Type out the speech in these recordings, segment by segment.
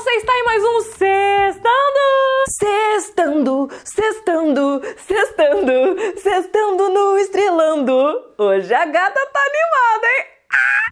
você está em mais um Sextando! Sextando, Sextando, Sextando, Sextando no Estrelando. Hoje a gata tá animada, hein? Ah!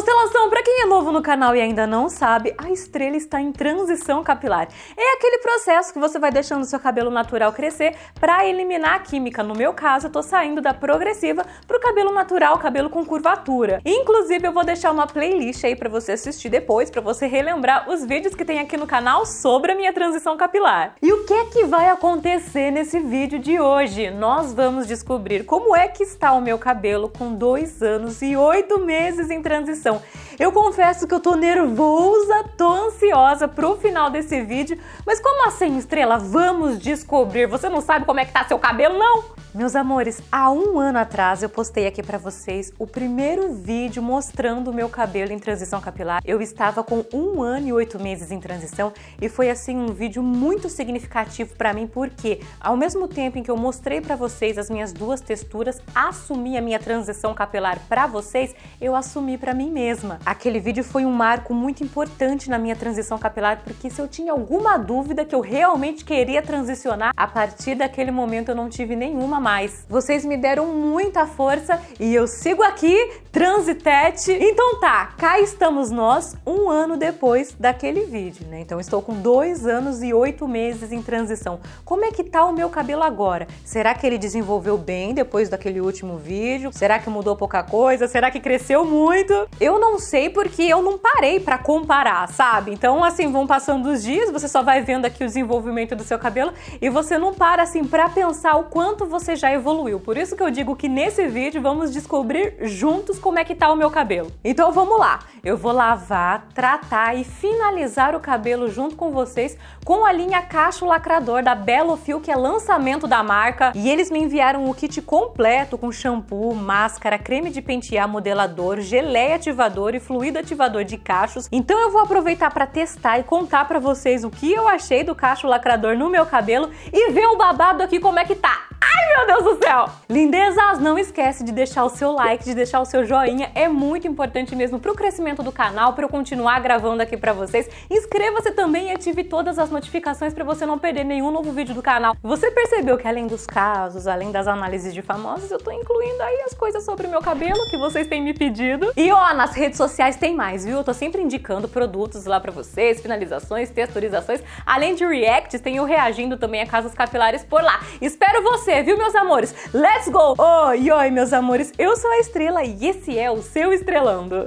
Constelação, para quem é novo no canal e ainda não sabe, a estrela está em transição capilar. É aquele processo que você vai deixando seu cabelo natural crescer para eliminar a química. No meu caso, eu tô saindo da progressiva pro cabelo natural, cabelo com curvatura. Inclusive, eu vou deixar uma playlist aí para você assistir depois, para você relembrar os vídeos que tem aqui no canal sobre a minha transição capilar. E o que é que vai acontecer nesse vídeo de hoje? Nós vamos descobrir como é que está o meu cabelo com dois anos e oito meses em transição então, eu confesso que eu tô nervosa, tô ansiosa pro final desse vídeo, mas como assim, estrela? Vamos descobrir. Você não sabe como é que tá seu cabelo, não? Meus amores, há um ano atrás eu postei aqui para vocês o primeiro vídeo mostrando o meu cabelo em transição capilar. Eu estava com um ano e oito meses em transição e foi assim um vídeo muito significativo para mim porque ao mesmo tempo em que eu mostrei para vocês as minhas duas texturas, assumi a minha transição capilar para vocês, eu assumi para mim mesma. Aquele vídeo foi um marco muito importante na minha transição capilar porque se eu tinha alguma dúvida que eu realmente queria transicionar, a partir daquele momento eu não tive nenhuma mais. Vocês me deram muita força e eu sigo aqui Transitete. Então tá, cá estamos nós um ano depois daquele vídeo, né? Então estou com dois anos e oito meses em transição. Como é que tá o meu cabelo agora? Será que ele desenvolveu bem depois daquele último vídeo? Será que mudou pouca coisa? Será que cresceu muito? Eu não sei porque eu não parei para comparar, sabe? Então assim, vão passando os dias, você só vai vendo aqui o desenvolvimento do seu cabelo e você não para assim para pensar o quanto você já evoluiu. Por isso que eu digo que nesse vídeo vamos descobrir juntos como é que tá o meu cabelo. Então vamos lá, eu vou lavar, tratar e finalizar o cabelo junto com vocês com a linha Cacho Lacrador da Belo Fio, que é lançamento da marca. E eles me enviaram o kit completo com shampoo, máscara, creme de pentear, modelador, geleia ativador e fluido ativador de cachos. Então eu vou aproveitar para testar e contar para vocês o que eu achei do cacho lacrador no meu cabelo e ver o babado aqui como é que tá. Ai meu Deus do céu! Lindezas, não esquece de deixar o seu like, de deixar o seu joinha, é muito importante mesmo para o crescimento do canal, para eu continuar gravando aqui para vocês. Inscreva-se também e ative todas as notificações para você não perder nenhum novo vídeo do canal. Você percebeu que além dos casos, além das análises de famosos, eu tô incluindo aí as coisas sobre o meu cabelo que vocês têm me pedido. E ó, nas redes sociais tem mais, viu? Eu tô sempre indicando produtos lá para vocês, finalizações, texturizações, além de reacts, tenho reagindo também a casas capilares por lá. Espero você, viu, meus amores? Let's go! Oi, oi, meus amores, eu sou a Estrela e esse esse é o seu Estrelando.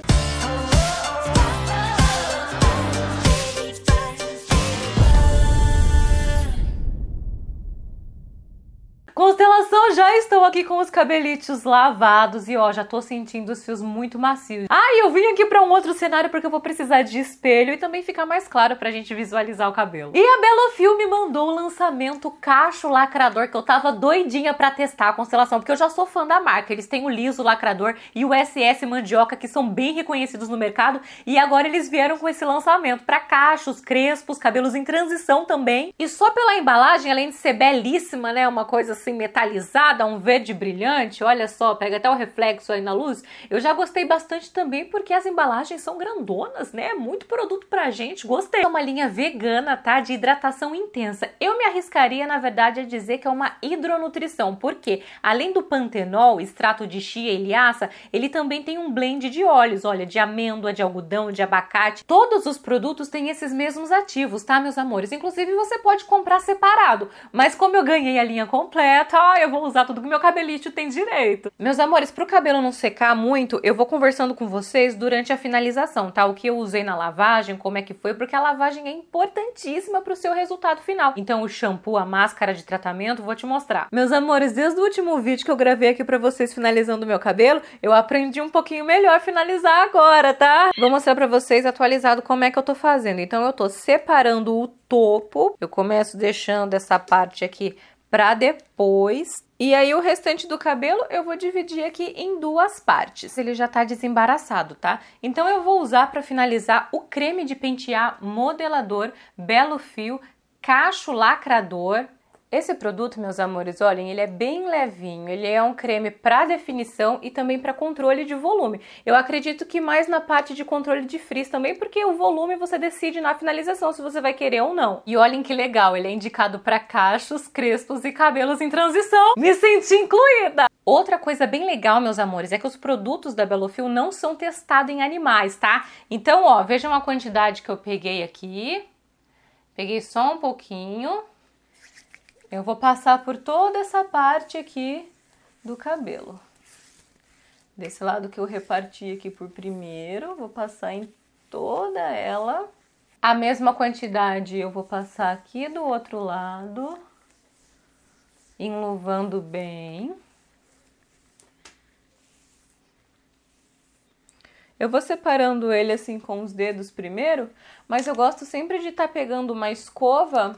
Constelação, já estou aqui com os cabelitos lavados e ó, já tô sentindo os fios muito macios. Ah, e eu vim aqui para um outro cenário porque eu vou precisar de espelho e também ficar mais claro pra gente visualizar o cabelo. E a Belo Filme mandou o lançamento cacho lacrador que eu tava doidinha para testar a Constelação, porque eu já sou fã da marca. Eles têm o liso lacrador e o SS mandioca que são bem reconhecidos no mercado e agora eles vieram com esse lançamento para cachos, crespos, cabelos em transição também. E só pela embalagem, além de ser belíssima, né, uma coisa assim assim metalizada, um verde brilhante, olha só, pega até o reflexo aí na luz. Eu já gostei bastante também porque as embalagens são grandonas, né? É muito produto pra gente, gostei. É uma linha vegana, tá? De hidratação intensa. Eu me arriscaria, na verdade, a dizer que é uma hidronutrição, porque além do pantenol, extrato de chia e liaça, ele também tem um blend de óleos, olha, de amêndoa, de algodão, de abacate. Todos os produtos têm esses mesmos ativos, tá, meus amores? Inclusive você pode comprar separado, mas como eu ganhei a linha completa, direto, eu vou usar tudo que meu cabelício tem direito. Meus amores, pro cabelo não secar muito, eu vou conversando com vocês durante a finalização, tá? O que eu usei na lavagem, como é que foi, porque a lavagem é importantíssima pro seu resultado final. Então o shampoo, a máscara de tratamento, vou te mostrar. Meus amores, desde o último vídeo que eu gravei aqui pra vocês finalizando o meu cabelo, eu aprendi um pouquinho melhor finalizar agora, tá? Vou mostrar pra vocês atualizado como é que eu tô fazendo. Então eu tô separando o topo, eu começo deixando essa parte aqui para depois. E aí o restante do cabelo eu vou dividir aqui em duas partes. Ele já tá desembaraçado, tá? Então eu vou usar para finalizar o creme de pentear modelador, belo fio, cacho lacrador esse produto, meus amores, olhem, ele é bem levinho, ele é um creme para definição e também para controle de volume. Eu acredito que mais na parte de controle de frizz também, porque o volume você decide na finalização se você vai querer ou não. E olhem que legal, ele é indicado para cachos, crespos e cabelos em transição. Me senti incluída! Outra coisa bem legal, meus amores, é que os produtos da Belofil não são testados em animais, tá? Então, ó, vejam a quantidade que eu peguei aqui. Peguei só um pouquinho eu vou passar por toda essa parte aqui do cabelo. Desse lado que eu reparti aqui por primeiro, vou passar em toda ela. A mesma quantidade eu vou passar aqui do outro lado, enluvando bem. Eu vou separando ele assim com os dedos primeiro, mas eu gosto sempre de estar tá pegando uma escova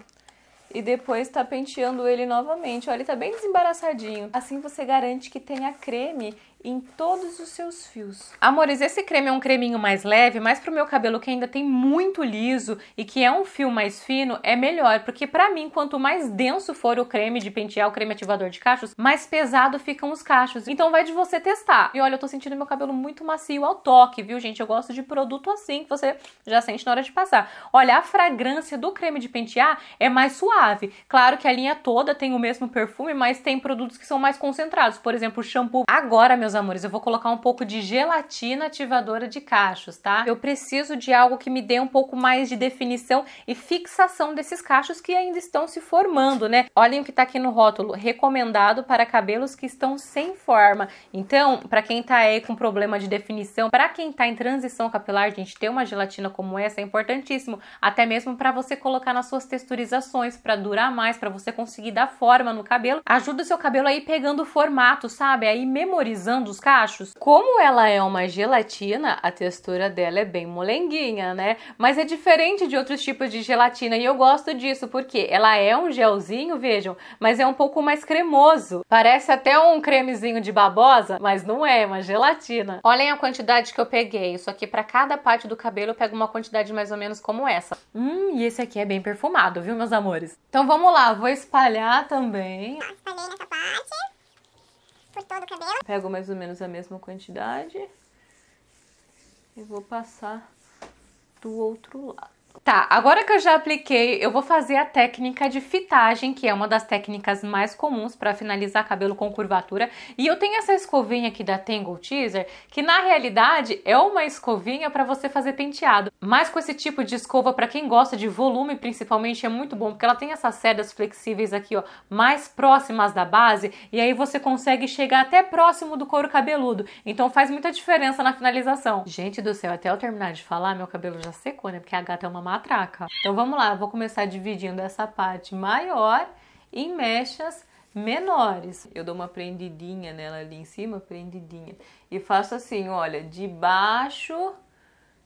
e depois tá penteando ele novamente. Olha, ele tá bem desembaraçadinho. Assim você garante que tenha creme em todos os seus fios. Amores, esse creme é um creminho mais leve, mas pro meu cabelo que ainda tem muito liso e que é um fio mais fino, é melhor, porque para mim, quanto mais denso for o creme de pentear, o creme ativador de cachos, mais pesado ficam os cachos. Então vai de você testar. E olha, eu tô sentindo meu cabelo muito macio ao toque, viu, gente? Eu gosto de produto assim que você já sente na hora de passar. Olha, a fragrância do creme de pentear é mais suave. Claro que a linha toda tem o mesmo perfume, mas tem produtos que são mais concentrados, por exemplo, o shampoo. Agora, meus meus amores, eu vou colocar um pouco de gelatina ativadora de cachos, tá? Eu preciso de algo que me dê um pouco mais de definição e fixação desses cachos que ainda estão se formando, né? Olhem o que tá aqui no rótulo, recomendado para cabelos que estão sem forma. Então, para quem tá aí com problema de definição, para quem tá em transição capilar, gente, ter uma gelatina como essa é importantíssimo, até mesmo para você colocar nas suas texturizações, para durar mais, para você conseguir dar forma no cabelo. Ajuda o seu cabelo aí pegando o formato, sabe? Aí memorizando dos os cachos. Como ela é uma gelatina, a textura dela é bem molenguinha, né? Mas é diferente de outros tipos de gelatina e eu gosto disso porque ela é um gelzinho, vejam, mas é um pouco mais cremoso. Parece até um cremezinho de babosa, mas não é, é uma gelatina. Olhem a quantidade que eu peguei. Isso aqui para cada parte do cabelo eu pego uma quantidade mais ou menos como essa. Hum, e esse aqui é bem perfumado, viu, meus amores? Então vamos lá, vou espalhar também. Tá, espalhei nessa parte por todo o cabelo. Pego mais ou menos a mesma quantidade e vou passar do outro lado. Tá, agora que eu já apliquei, eu vou fazer a técnica de fitagem, que é uma das técnicas mais comuns para finalizar cabelo com curvatura. E eu tenho essa escovinha aqui da Tangle Teaser, que na realidade é uma escovinha para você fazer penteado. Mas com esse tipo de escova, para quem gosta de volume principalmente, é muito bom, porque ela tem essas cerdas flexíveis aqui, ó, mais próximas da base, e aí você consegue chegar até próximo do couro cabeludo. Então faz muita diferença na finalização. Gente do céu, até eu terminar de falar, meu cabelo já secou, né? Porque a gata é uma matraca. Então vamos lá, vou começar dividindo essa parte maior em mechas menores. Eu dou uma prendidinha nela ali em cima, prendidinha, e faço assim, olha, de baixo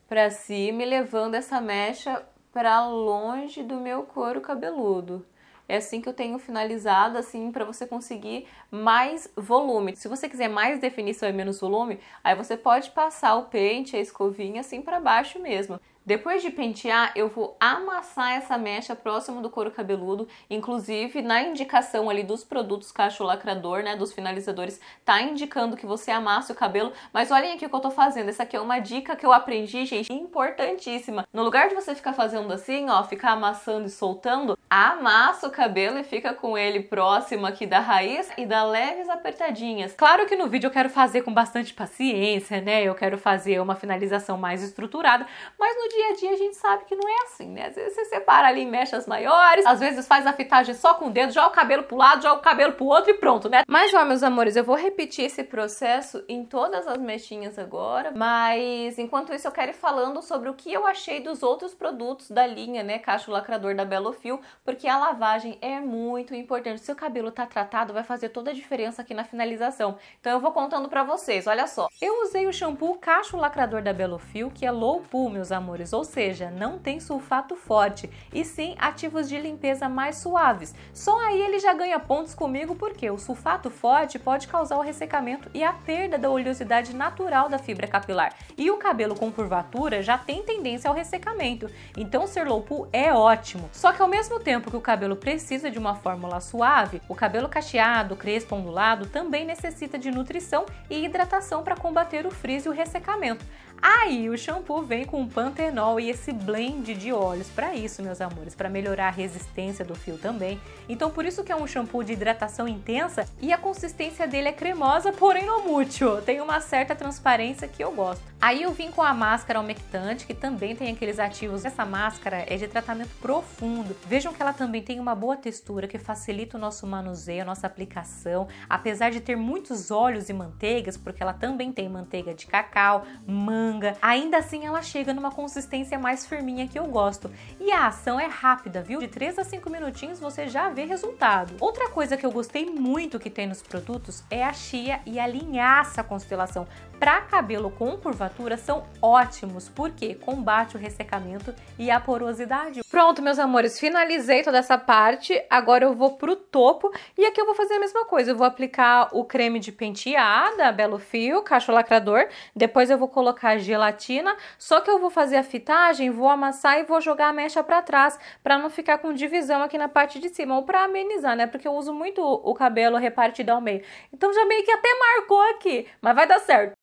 para cima, levando essa mecha para longe do meu couro cabeludo. É assim que eu tenho finalizado, assim, para você conseguir mais volume. Se você quiser mais definição e é menos volume, aí você pode passar o pente, a escovinha, assim para baixo mesmo. Depois de pentear, eu vou amassar essa mecha próximo do couro cabeludo. Inclusive, na indicação ali dos produtos cacho lacrador, né, dos finalizadores, tá indicando que você amasse o cabelo. Mas olhem aqui o que eu tô fazendo. Essa aqui é uma dica que eu aprendi, gente, importantíssima. No lugar de você ficar fazendo assim, ó, ficar amassando e soltando, amassa o cabelo e fica com ele próximo aqui da raiz e dá leves apertadinhas. Claro que no vídeo eu quero fazer com bastante paciência, né? Eu quero fazer uma finalização mais estruturada, mas no dia dia a dia a gente sabe que não é assim, né? Às vezes você separa ali mechas maiores, às vezes faz a fitagem só com o dedo, joga o cabelo pro lado, joga o cabelo pro outro e pronto, né? Mas ó, meus amores, eu vou repetir esse processo em todas as mechinhas agora, mas enquanto isso eu quero ir falando sobre o que eu achei dos outros produtos da linha, né? Cacho lacrador da Belo Fio, porque a lavagem é muito importante. Se o cabelo tá tratado, vai fazer toda a diferença aqui na finalização. Então eu vou contando pra vocês, olha só. Eu usei o shampoo Cacho lacrador da Belo Fio, que é low poo, meus amores ou seja, não tem sulfato forte, e sim ativos de limpeza mais suaves. Só aí ele já ganha pontos comigo porque o sulfato forte pode causar o ressecamento e a perda da oleosidade natural da fibra capilar. E o cabelo com curvatura já tem tendência ao ressecamento. Então o Serlopu é ótimo. Só que ao mesmo tempo que o cabelo precisa de uma fórmula suave, o cabelo cacheado, crespo, ondulado também necessita de nutrição e hidratação para combater o frizz e o ressecamento. Aí o shampoo vem com pantenol e esse blend de óleos para isso, meus amores, para melhorar a resistência do fio também. Então por isso que é um shampoo de hidratação intensa e a consistência dele é cremosa, porém não muito. Tem uma certa transparência que eu gosto. Aí eu vim com a máscara umectante, que também tem aqueles ativos. Essa máscara é de tratamento profundo. Vejam que ela também tem uma boa textura que facilita o nosso manuseio, a nossa aplicação. Apesar de ter muitos óleos e manteigas, porque ela também tem manteiga de cacau, manga, manga. Ainda assim ela chega numa consistência mais firminha que eu gosto. E a ação é rápida, viu? De 3 a 5 minutinhos você já vê resultado. Outra coisa que eu gostei muito que tem nos produtos é a chia e a linhaça constelação. Para cabelo com curvatura são ótimos, porque combate o ressecamento e a porosidade. Pronto, meus amores, finalizei toda essa parte. Agora eu vou pro topo e aqui eu vou fazer a mesma coisa. Eu vou aplicar o creme de penteada, Belo Fio, cacho lacrador. Depois eu vou colocar gelatina, só que eu vou fazer a fitagem, vou amassar e vou jogar a mecha para trás, para não ficar com divisão aqui na parte de cima, ou para amenizar, né? Porque eu uso muito o cabelo repartido ao meio. Então já meio que até marcou aqui, mas vai dar certo.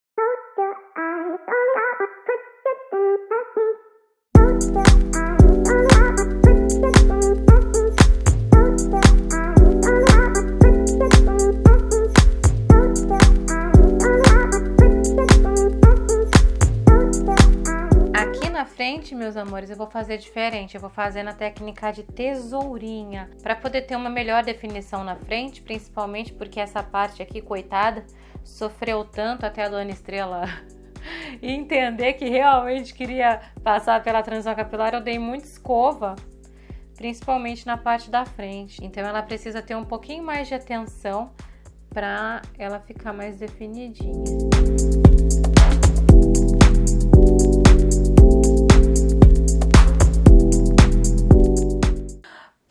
meus amores, eu vou fazer diferente. Eu vou fazer na técnica de tesourinha, para poder ter uma melhor definição na frente, principalmente porque essa parte aqui, coitada, sofreu tanto até a dona Estrela entender que realmente queria passar pela transição capilar, eu dei muita escova, principalmente na parte da frente. Então ela precisa ter um pouquinho mais de atenção para ela ficar mais definidinha.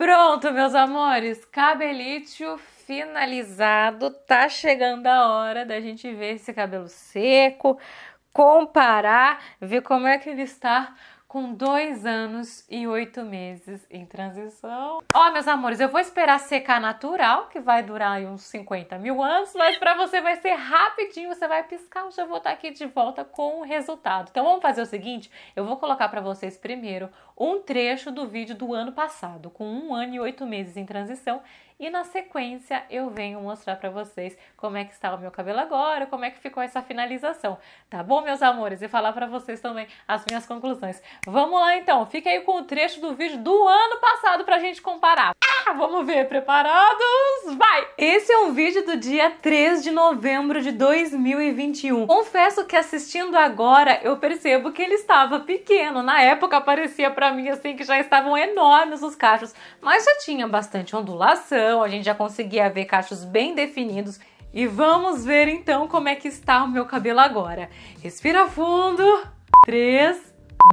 Pronto, meus amores, cabelício finalizado. Tá chegando a hora da gente ver esse cabelo seco, comparar, ver como é que ele está com dois anos e oito meses em transição. Ó, oh, meus amores, eu vou esperar secar natural, que vai durar uns 50 mil anos, mas para você vai ser rapidinho, você vai piscar, eu já vou estar tá aqui de volta com o resultado. Então vamos fazer o seguinte, eu vou colocar para vocês primeiro um trecho do vídeo do ano passado, com um ano e oito meses em transição, e na sequência eu venho mostrar para vocês como é que está o meu cabelo agora, como é que ficou essa finalização, tá bom, meus amores? E falar para vocês também as minhas conclusões. Vamos lá então, fica aí com o trecho do vídeo do ano passado pra gente comparar. Ah, vamos ver, preparados? Vai! Esse é um vídeo do dia 3 de novembro de 2021. Confesso que assistindo agora eu percebo que ele estava pequeno. Na época parecia para mim assim que já estavam enormes os cachos, mas já tinha bastante ondulação então a gente já conseguia ver cachos bem definidos. E vamos ver então como é que está o meu cabelo agora. Respira fundo. 3,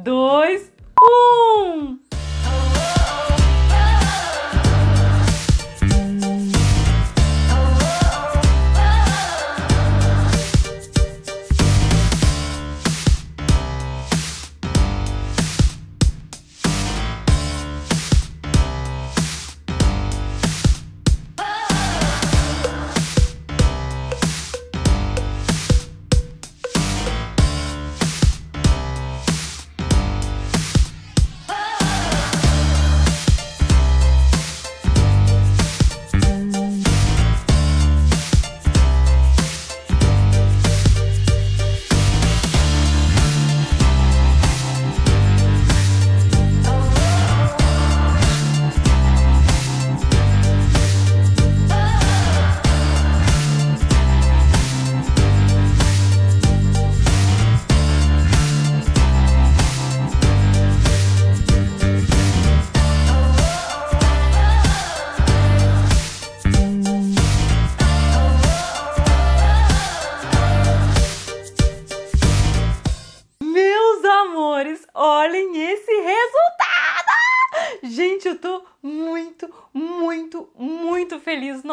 2, 1!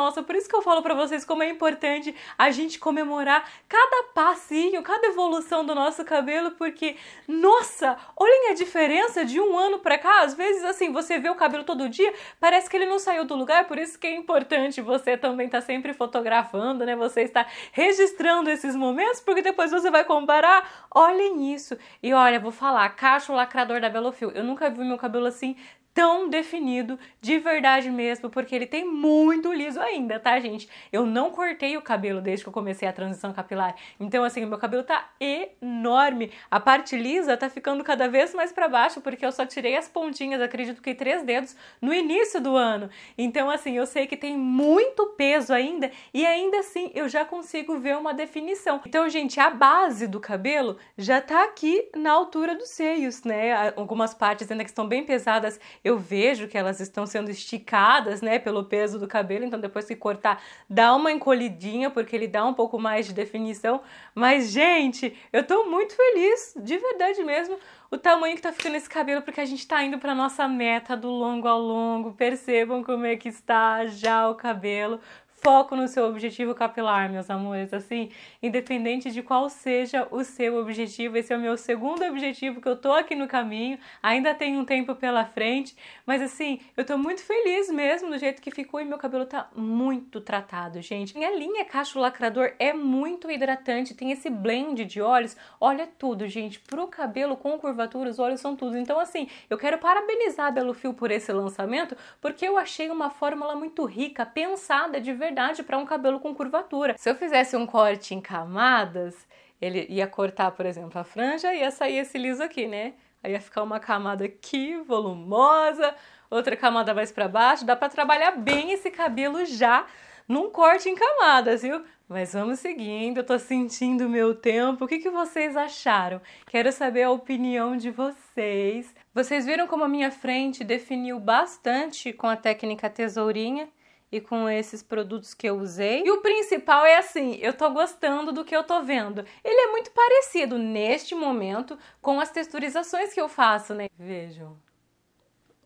nossa. Por isso que eu falo para vocês como é importante a gente comemorar cada passinho, cada evolução do nosso cabelo, porque nossa, olhem a diferença de um ano para cá. Às vezes assim, você vê o cabelo todo dia, parece que ele não saiu do lugar, por isso que é importante você também estar tá sempre fotografando, né? Você está registrando esses momentos, porque depois você vai comparar. Olhem isso. E olha, vou falar, cacho lacrador da Belofil. Eu nunca vi meu cabelo assim tão definido de verdade mesmo, porque ele tem muito liso ainda, tá, gente? Eu não cortei o cabelo desde que eu comecei a transição capilar. Então, assim, o meu cabelo tá enorme. A parte lisa tá ficando cada vez mais para baixo, porque eu só tirei as pontinhas, acredito que três dedos, no início do ano. Então, assim, eu sei que tem muito peso ainda e ainda assim eu já consigo ver uma definição. Então, gente, a base do cabelo já tá aqui na altura dos seios, né? Algumas partes ainda que estão bem pesadas eu vejo que elas estão sendo esticadas, né, pelo peso do cabelo, então depois que cortar, dá uma encolhidinha, porque ele dá um pouco mais de definição. Mas, gente, eu tô muito feliz, de verdade mesmo, o tamanho que tá ficando esse cabelo, porque a gente tá indo pra nossa meta do longo ao longo. Percebam como é que está já o cabelo. Foco no seu objetivo capilar, meus amores, assim, independente de qual seja o seu objetivo. Esse é o meu segundo objetivo que eu tô aqui no caminho. Ainda tem um tempo pela frente, mas assim, eu tô muito feliz mesmo do jeito que ficou e meu cabelo tá muito tratado, gente. Minha linha cacho lacrador é muito hidratante, tem esse blend de óleos. Olha tudo, gente, pro cabelo com curvatura, os óleos são tudo. Então assim, eu quero parabenizar a Belo Fio por esse lançamento, porque eu achei uma fórmula muito rica, pensada de verdade verdade para um cabelo com curvatura. Se eu fizesse um corte em camadas, ele ia cortar, por exemplo, a franja e ia sair esse liso aqui, né? Aí ia ficar uma camada aqui, volumosa, outra camada mais para baixo. Dá para trabalhar bem esse cabelo já num corte em camadas, viu? Mas vamos seguindo, eu tô sentindo o meu tempo. O que, que vocês acharam? Quero saber a opinião de vocês. Vocês viram como a minha frente definiu bastante com a técnica tesourinha? e com esses produtos que eu usei. E o principal é assim, eu tô gostando do que eu tô vendo. Ele é muito parecido neste momento com as texturizações que eu faço, né? Vejam.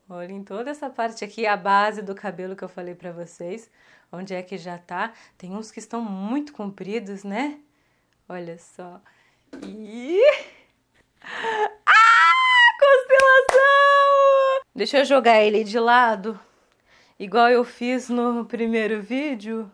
Olhem toda essa parte aqui, a base do cabelo que eu falei pra vocês. Onde é que já tá? Tem uns que estão muito compridos, né? Olha só. E... Ah! Constelação! Deixa eu jogar ele de lado igual eu fiz no primeiro vídeo.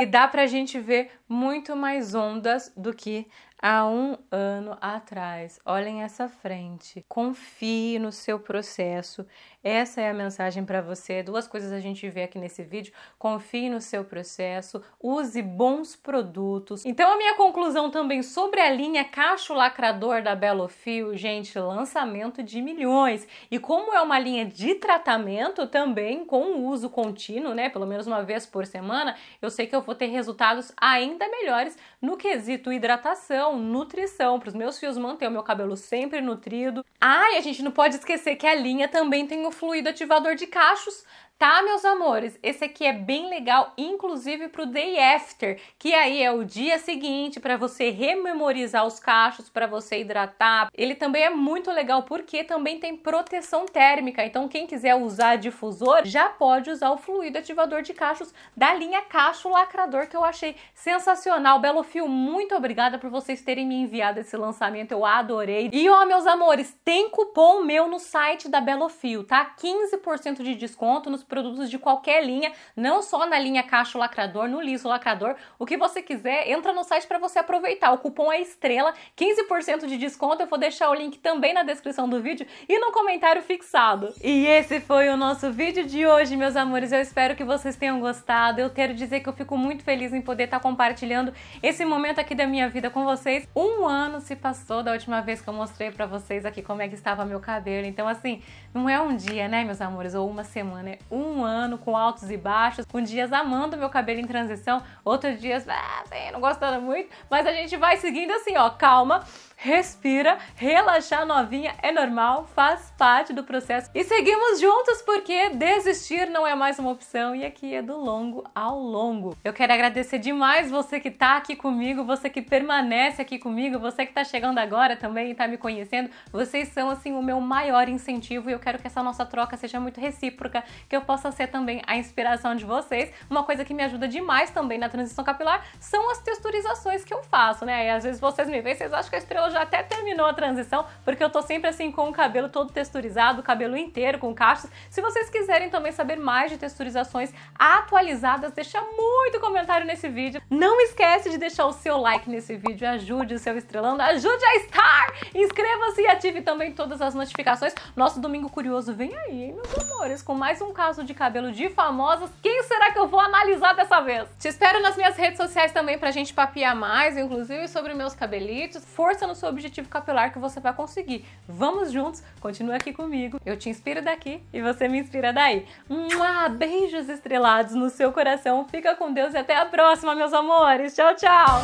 E dá pra gente ver muito mais ondas do que há um ano atrás. Olhem essa frente. Confie no seu processo essa é a mensagem para você. Duas coisas a gente vê aqui nesse vídeo. Confie no seu processo, use bons produtos. Então, a minha conclusão também sobre a linha Cacho Lacrador da Belo Fio, gente, lançamento de milhões. E como é uma linha de tratamento também com uso contínuo, né? Pelo menos uma vez por semana, eu sei que eu vou ter resultados ainda melhores no quesito hidratação, nutrição, para os meus fios manter o meu cabelo sempre nutrido. Ah, e a gente não pode esquecer que a linha também tem fluido ativador de cachos Tá, meus amores, esse aqui é bem legal, inclusive para o day after, que aí é o dia seguinte para você rememorizar os cachos, para você hidratar. Ele também é muito legal porque também tem proteção térmica. Então, quem quiser usar difusor, já pode usar o fluido ativador de cachos da linha Cacho Lacrador, que eu achei sensacional. Belo Fio, muito obrigada por vocês terem me enviado esse lançamento, eu adorei. E ó, meus amores, tem cupom meu no site da Belo Fio, tá? 15% de desconto nos produtos de qualquer linha, não só na linha caixa lacrador, no liso lacrador, o que você quiser, entra no site para você aproveitar. O cupom é estrela, 15% de desconto. Eu vou deixar o link também na descrição do vídeo e no comentário fixado. E esse foi o nosso vídeo de hoje, meus amores. Eu espero que vocês tenham gostado. Eu quero dizer que eu fico muito feliz em poder estar tá compartilhando esse momento aqui da minha vida com vocês. Um ano se passou da última vez que eu mostrei para vocês aqui como é que estava meu cabelo. Então, assim, não é um dia, né, meus amores, ou uma semana, é um um ano com altos e baixos, com dias amando meu cabelo em transição, outros dias, ah, não gostando muito, mas a gente vai seguindo assim, ó, calma respira, relaxar novinha é normal, faz parte do processo. E seguimos juntos porque desistir não é mais uma opção e aqui é do longo ao longo. Eu quero agradecer demais você que tá aqui comigo, você que permanece aqui comigo, você que tá chegando agora também e tá me conhecendo. Vocês são assim o meu maior incentivo e eu quero que essa nossa troca seja muito recíproca, que eu possa ser também a inspiração de vocês. Uma coisa que me ajuda demais também na transição capilar são as texturizações que eu faço, né? E às vezes vocês me veem, vocês acham que a estrela já até terminou a transição, porque eu tô sempre assim com o cabelo todo texturizado, o cabelo inteiro com cachos. Se vocês quiserem também saber mais de texturizações atualizadas, deixa muito comentário nesse vídeo. Não esquece de deixar o seu like nesse vídeo, ajude o seu estrelando, ajude a estar! Inscreva-se e ative também todas as notificações. Nosso Domingo Curioso vem aí, hein, meus amores, com mais um caso de cabelo de famosas. Quem será que eu vou analisar dessa vez? Te espero nas minhas redes sociais também pra gente papiar mais, inclusive sobre meus cabelitos. Força nos seu objetivo capilar que você vai conseguir. Vamos juntos, continua aqui comigo. Eu te inspiro daqui e você me inspira daí. Mua, beijos estrelados no seu coração. Fica com Deus e até a próxima, meus amores. Tchau, tchau.